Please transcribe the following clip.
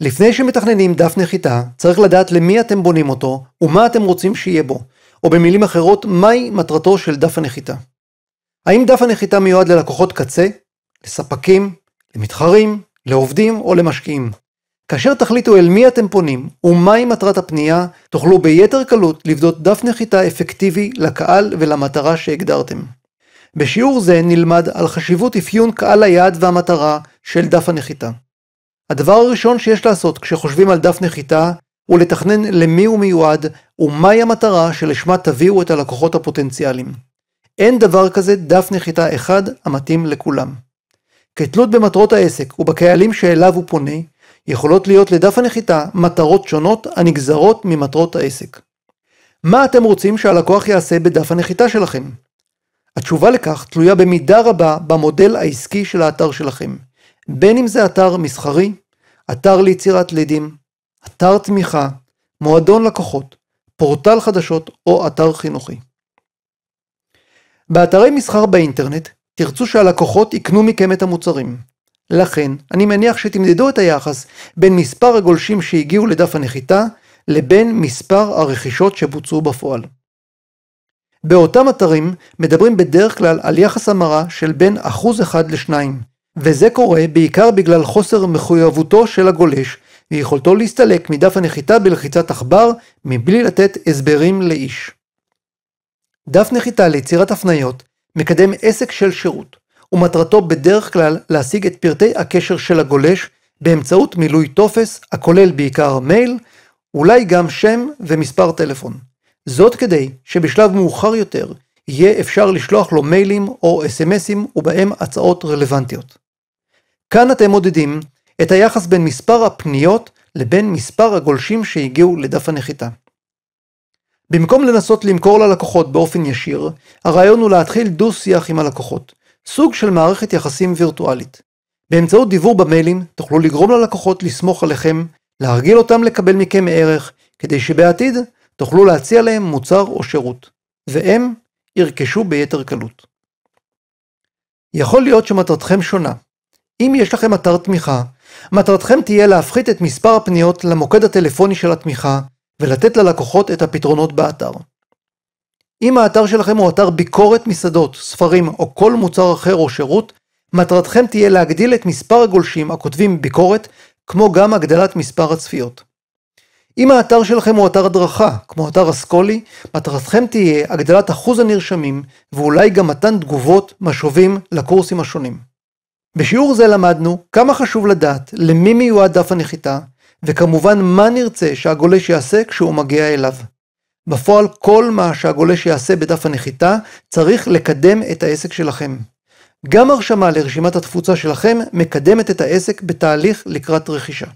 לפני שמתכננים דף נחיתה, צריך לדעת למי אתם בונים אותו ומה אתם רוצים שיהיה בו, או במילים אחרות, מהי מטרתו של דף הנחיתה. האם דף הנחיתה מיועד ללקוחות קצה, לספקים, למתחרים, לעובדים או למשקיעים? כאשר תחליטו אל מי אתם פונים ומהי מטרת הפנייה, תוכלו ביתר קלות לבדות דף נחיתה אפקטיבי לקהל ולמטרה שהגדרתם. בשיעור זה נלמד על חשיבות אפיון קהל היעד והמטרה של דף הנחיתה. הדבר הראשון שיש לעשות כשחושבים על דף נחיתה, הוא לתכנן למי הוא מיועד, ומהי המטרה שלשמה תביאו את הלקוחות הפוטנציאליים. אין דבר כזה דף נחיתה אחד המתאים לכולם. כתלות במטרות העסק ובקהלים שאליו הוא פונה, יכולות להיות לדף הנחיתה מטרות שונות הנגזרות ממטרות העסק. מה אתם רוצים שהלקוח יעשה בדף הנחיתה שלכם? התשובה לכך תלויה במידה רבה במודל העסקי של האתר שלכם, בין אם זה אתר מסחרי, אתר ליצירת לידים, אתר תמיכה, מועדון לקוחות, פורטל חדשות או אתר חינוכי. באתרי מסחר באינטרנט תרצו שהלקוחות יקנו מכם את המוצרים. לכן, אני מניח שתמדדו את היחס בין מספר הגולשים שהגיעו לדף הנחיתה לבין מספר הרכישות שבוצעו בפועל. באותם אתרים מדברים בדרך כלל על יחס המרה של בין 1% ל-2, וזה קורה בעיקר בגלל חוסר מחויבותו של הגולש ויכולתו להסתלק מדף הנחיתה בלחיצת עכבר מבלי לתת הסברים לאיש. דף נחיתה ליצירת הפניות מקדם עסק של שירות, ומטרתו בדרך כלל להשיג את פרטי הקשר של הגולש באמצעות מילוי טופס הכולל בעיקר מייל, אולי גם שם ומספר טלפון. זאת כדי שבשלב מאוחר יותר יהיה אפשר לשלוח לו מיילים או אס.אם.אסים ובהם הצעות רלוונטיות. כאן אתם מודדים את היחס בין מספר הפניות לבין מספר הגולשים שהגיעו לדף הנחיתה. במקום לנסות למכור ללקוחות באופן ישיר, הרעיון הוא להתחיל דו-שיח עם הלקוחות, סוג של מערכת יחסים וירטואלית. באמצעות דיבור במיילים תוכלו לגרום ללקוחות לסמוך עליכם, להרגיל אותם לקבל מכם ערך, כדי שבעתיד תוכלו להציע להם מוצר או שירות, והם ירכשו ביתר קלות. יכול להיות שמטרתכם שונה, אם יש לכם אתר תמיכה, מטרתכם תהיה להפחית את מספר הפניות למוקד הטלפוני של התמיכה ולתת ללקוחות את הפתרונות באתר. אם האתר שלכם הוא אתר ביקורת מסעדות, ספרים או כל מוצר אחר או שירות, מטרתכם תהיה להגדיל את מספר הגולשים הכותבים ביקורת, כמו גם הגדלת מספר הצפיות. אם האתר שלכם הוא אתר הדרכה, כמו אתר אסכולי, מטרתכם תהיה הגדלת אחוז הנרשמים ואולי גם מתן תגובות, משובים, לקורסים השונים. בשיעור זה למדנו כמה חשוב לדעת למי מיועד דף הנחיתה, וכמובן מה נרצה שהגולש יעשה כשהוא מגיע אליו. בפועל כל מה שהגולש יעשה בדף הנחיתה צריך לקדם את העסק שלכם. גם הרשמה לרשימת התפוצה שלכם מקדמת את העסק בתהליך לקראת רכישה.